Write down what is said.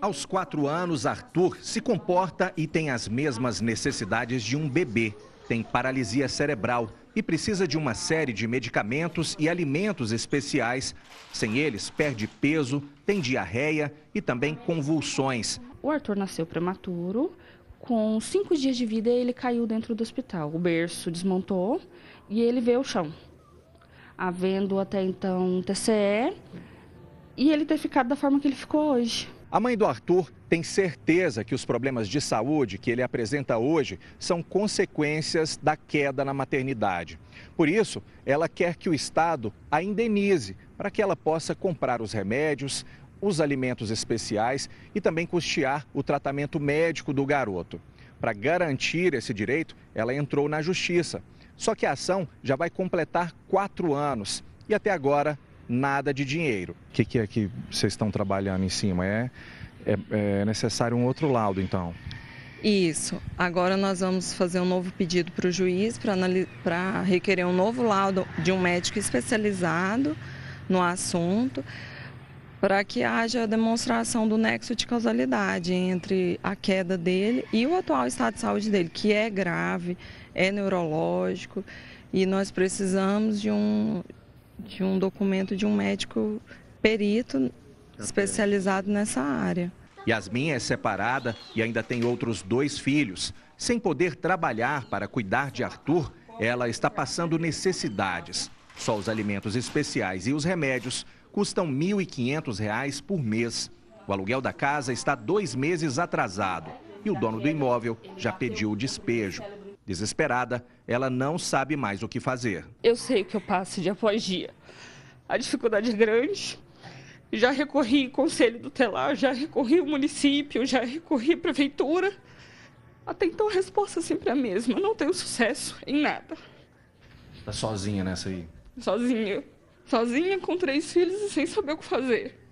Aos quatro anos, Arthur se comporta e tem as mesmas necessidades de um bebê. Tem paralisia cerebral e precisa de uma série de medicamentos e alimentos especiais. Sem eles, perde peso, tem diarreia e também convulsões. O Arthur nasceu prematuro. Com cinco dias de vida, ele caiu dentro do hospital. O berço desmontou e ele veio ao chão. Havendo até então um TCE e ele ter ficado da forma que ele ficou hoje. A mãe do Arthur tem certeza que os problemas de saúde que ele apresenta hoje são consequências da queda na maternidade. Por isso, ela quer que o Estado a indenize para que ela possa comprar os remédios, os alimentos especiais e também custear o tratamento médico do garoto. Para garantir esse direito, ela entrou na justiça. Só que a ação já vai completar quatro anos e até agora nada de dinheiro. O que, que é que vocês estão trabalhando em cima? É, é, é necessário um outro laudo, então? Isso. Agora nós vamos fazer um novo pedido para o juiz para requerer um novo laudo de um médico especializado no assunto para que haja a demonstração do nexo de causalidade entre a queda dele e o atual estado de saúde dele, que é grave, é neurológico e nós precisamos de um de um documento de um médico perito especializado nessa área. Yasmin é separada e ainda tem outros dois filhos. Sem poder trabalhar para cuidar de Arthur, ela está passando necessidades. Só os alimentos especiais e os remédios custam R$ 1.500 por mês. O aluguel da casa está dois meses atrasado e o dono do imóvel já pediu o despejo. Desesperada, ela não sabe mais o que fazer. Eu sei que eu passo dia após dia. A dificuldade é grande. Já recorri ao Conselho do Telar, já recorri ao município, já recorri à prefeitura. Até então a resposta é sempre a mesma. Eu não tenho sucesso em nada. Tá sozinha nessa aí? Sozinha. Sozinha com três filhos e sem saber o que fazer.